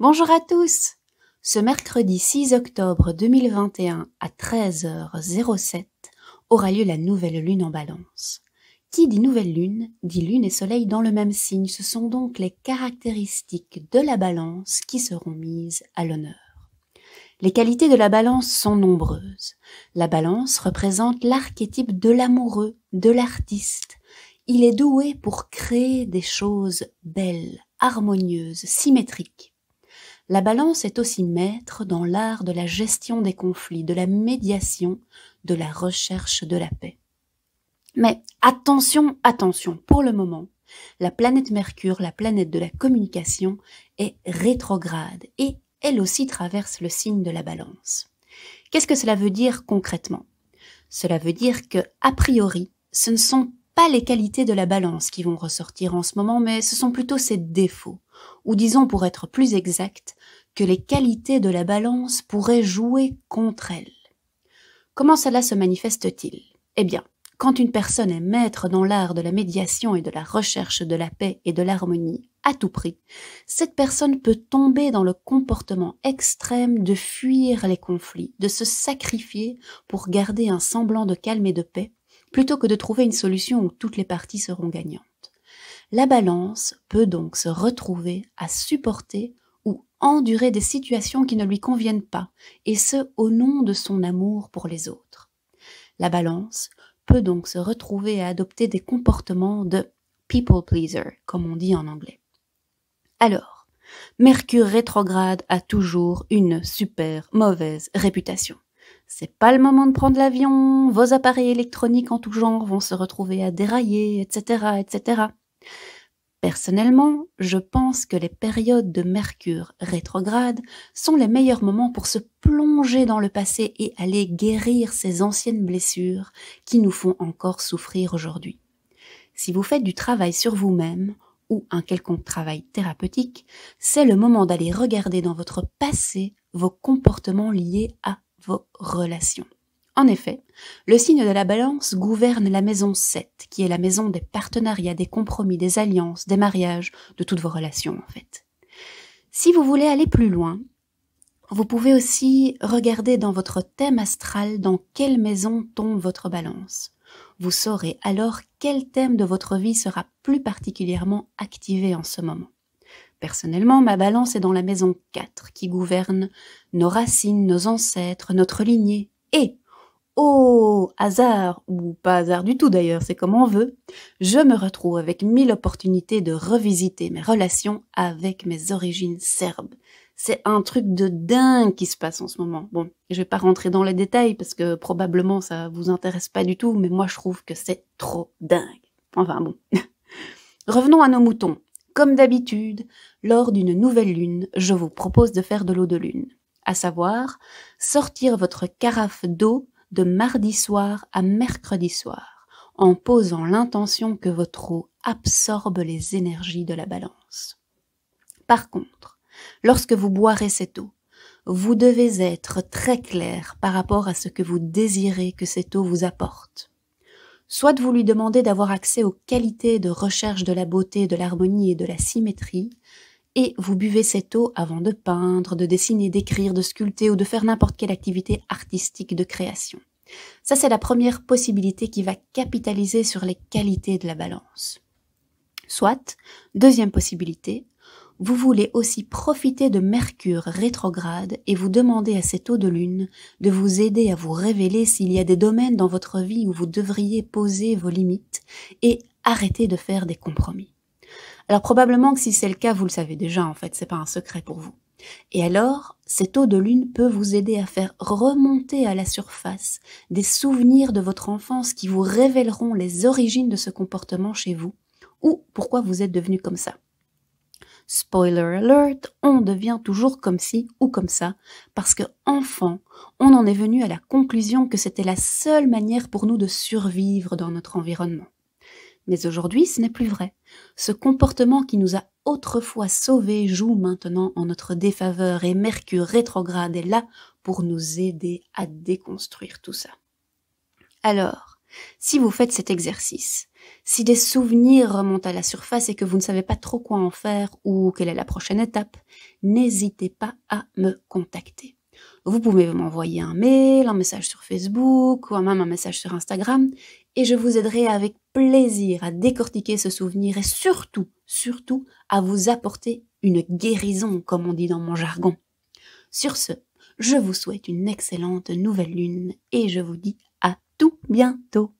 Bonjour à tous Ce mercredi 6 octobre 2021 à 13h07 aura lieu la nouvelle lune en balance. Qui dit nouvelle lune dit lune et soleil dans le même signe. Ce sont donc les caractéristiques de la balance qui seront mises à l'honneur. Les qualités de la balance sont nombreuses. La balance représente l'archétype de l'amoureux, de l'artiste. Il est doué pour créer des choses belles, harmonieuses, symétriques la balance est aussi maître dans l'art de la gestion des conflits, de la médiation, de la recherche de la paix. Mais attention, attention, pour le moment, la planète Mercure, la planète de la communication, est rétrograde et elle aussi traverse le signe de la balance. Qu'est-ce que cela veut dire concrètement Cela veut dire que, a priori, ce ne sont pas les qualités de la balance qui vont ressortir en ce moment, mais ce sont plutôt ses défauts, ou disons pour être plus exact, que les qualités de la balance pourraient jouer contre elle. Comment cela se manifeste-t-il Eh bien, quand une personne est maître dans l'art de la médiation et de la recherche de la paix et de l'harmonie à tout prix, cette personne peut tomber dans le comportement extrême de fuir les conflits, de se sacrifier pour garder un semblant de calme et de paix, plutôt que de trouver une solution où toutes les parties seront gagnantes. La balance peut donc se retrouver à supporter ou endurer des situations qui ne lui conviennent pas, et ce au nom de son amour pour les autres. La balance peut donc se retrouver à adopter des comportements de people pleaser, comme on dit en anglais. Alors, Mercure rétrograde a toujours une super mauvaise réputation. C'est pas le moment de prendre l'avion, vos appareils électroniques en tout genre vont se retrouver à dérailler, etc., etc. Personnellement, je pense que les périodes de Mercure rétrograde sont les meilleurs moments pour se plonger dans le passé et aller guérir ces anciennes blessures qui nous font encore souffrir aujourd'hui. Si vous faites du travail sur vous-même ou un quelconque travail thérapeutique, c'est le moment d'aller regarder dans votre passé vos comportements liés à vos relations. En effet, le signe de la balance gouverne la maison 7, qui est la maison des partenariats, des compromis, des alliances, des mariages, de toutes vos relations en fait. Si vous voulez aller plus loin, vous pouvez aussi regarder dans votre thème astral dans quelle maison tombe votre balance. Vous saurez alors quel thème de votre vie sera plus particulièrement activé en ce moment. Personnellement, ma balance est dans la maison 4 qui gouverne nos racines, nos ancêtres, notre lignée et oh, hasard, ou pas hasard du tout d'ailleurs, c'est comme on veut, je me retrouve avec mille opportunités de revisiter mes relations avec mes origines serbes. C'est un truc de dingue qui se passe en ce moment. Bon, je vais pas rentrer dans les détails parce que probablement ça vous intéresse pas du tout, mais moi je trouve que c'est trop dingue. Enfin bon. Revenons à nos moutons. Comme d'habitude, lors d'une nouvelle lune, je vous propose de faire de l'eau de lune à savoir sortir votre carafe d'eau de mardi soir à mercredi soir, en posant l'intention que votre eau absorbe les énergies de la balance. Par contre, lorsque vous boirez cette eau, vous devez être très clair par rapport à ce que vous désirez que cette eau vous apporte. Soit vous lui demandez d'avoir accès aux qualités de recherche de la beauté, de l'harmonie et de la symétrie, et vous buvez cette eau avant de peindre, de dessiner, d'écrire, de sculpter ou de faire n'importe quelle activité artistique de création. Ça, c'est la première possibilité qui va capitaliser sur les qualités de la balance. Soit, deuxième possibilité, vous voulez aussi profiter de Mercure rétrograde et vous demander à cette eau de lune de vous aider à vous révéler s'il y a des domaines dans votre vie où vous devriez poser vos limites et arrêter de faire des compromis. Alors probablement que si c'est le cas, vous le savez déjà, en fait, c'est pas un secret pour vous. Et alors, cette eau de lune peut vous aider à faire remonter à la surface des souvenirs de votre enfance qui vous révéleront les origines de ce comportement chez vous ou pourquoi vous êtes devenu comme ça. Spoiler alert, on devient toujours comme ci ou comme ça, parce que enfant, on en est venu à la conclusion que c'était la seule manière pour nous de survivre dans notre environnement. Mais aujourd'hui, ce n'est plus vrai. Ce comportement qui nous a autrefois sauvés joue maintenant en notre défaveur et Mercure rétrograde est là pour nous aider à déconstruire tout ça. Alors, si vous faites cet exercice, si des souvenirs remontent à la surface et que vous ne savez pas trop quoi en faire ou quelle est la prochaine étape, n'hésitez pas à me contacter. Vous pouvez m'envoyer un mail, un message sur Facebook ou même un message sur Instagram et je vous aiderai avec plaisir à décortiquer ce souvenir et surtout, surtout à vous apporter une guérison comme on dit dans mon jargon. Sur ce, je vous souhaite une excellente nouvelle lune et je vous dis à tout bientôt.